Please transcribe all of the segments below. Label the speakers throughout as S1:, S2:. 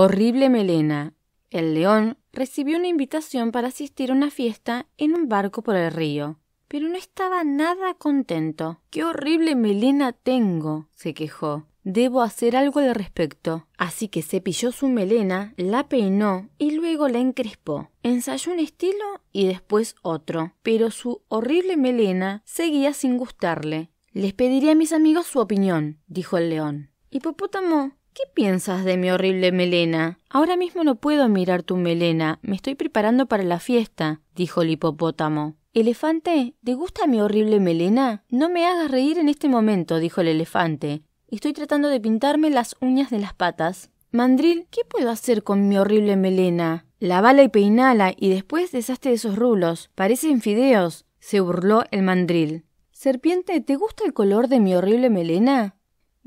S1: Horrible Melena. El león recibió una invitación para asistir a una fiesta en un barco por el río, pero no estaba nada contento. ¡Qué horrible melena tengo! se quejó. Debo hacer algo al respecto. Así que cepilló su melena, la peinó y luego la encrespó. Ensayó un estilo y después otro, pero su horrible melena seguía sin gustarle. Les pediré a mis amigos su opinión, dijo el león. Hipopótamo ¿Qué piensas de mi horrible melena? Ahora mismo no puedo mirar tu melena, me estoy preparando para la fiesta, dijo el hipopótamo. Elefante, ¿te gusta mi horrible melena? No me hagas reír en este momento, dijo el elefante. Estoy tratando de pintarme las uñas de las patas. Mandril, ¿qué puedo hacer con mi horrible melena? Lavala y peinala y después deshazte de esos rulos. Parecen fideos, se burló el mandril. Serpiente, ¿te gusta el color de mi horrible melena?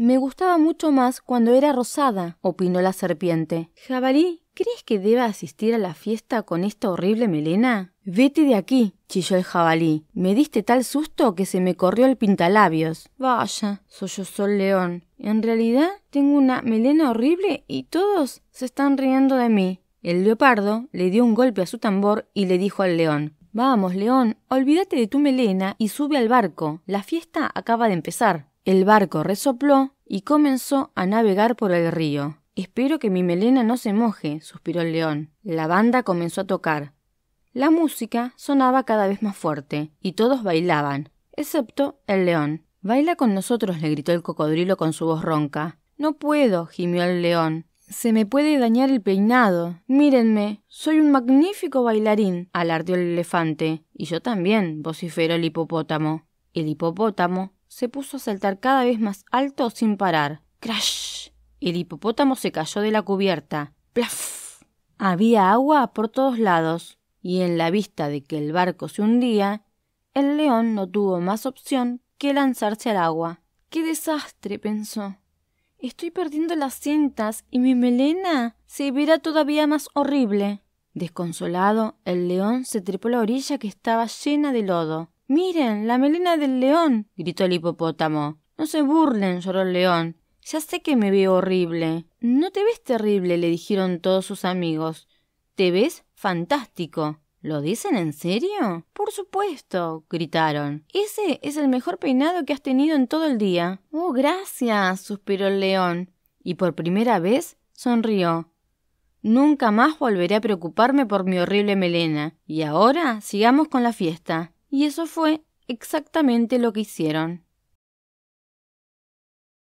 S1: Me gustaba mucho más cuando era rosada, opinó la serpiente. Jabalí, ¿crees que deba asistir a la fiesta con esta horrible melena? Vete de aquí, chilló el jabalí. Me diste tal susto que se me corrió el pintalabios. Vaya, sollozó el león. En realidad tengo una melena horrible y todos se están riendo de mí. El leopardo le dio un golpe a su tambor y le dijo al león Vamos, león, olvídate de tu melena y sube al barco. La fiesta acaba de empezar. El barco resopló y comenzó a navegar por el río. Espero que mi melena no se moje, suspiró el león. La banda comenzó a tocar. La música sonaba cada vez más fuerte, y todos bailaban, excepto el león. Baila con nosotros, le gritó el cocodrilo con su voz ronca. No puedo, gimió el león. Se me puede dañar el peinado. Mírenme, soy un magnífico bailarín, alardeó el elefante. Y yo también, vociferó el hipopótamo. El hipopótamo se puso a saltar cada vez más alto sin parar. ¡Crash! El hipopótamo se cayó de la cubierta. ¡Plaf! Había agua por todos lados, y en la vista de que el barco se hundía, el león no tuvo más opción que lanzarse al agua. ¡Qué desastre! pensó. Estoy perdiendo las cintas y mi melena se verá todavía más horrible. Desconsolado, el león se trepó a la orilla que estaba llena de lodo Miren, la melena del león. gritó el hipopótamo. No se burlen, lloró el león. Ya sé que me veo horrible. No te ves terrible, le dijeron todos sus amigos. Te ves fantástico. ¿Lo dicen en serio? Por supuesto, gritaron. Ese es el mejor peinado que has tenido en todo el día. Oh, gracias, suspiró el león, y por primera vez sonrió. Nunca más volveré a preocuparme por mi horrible melena. Y ahora sigamos con la fiesta. Y eso fue exactamente lo que hicieron.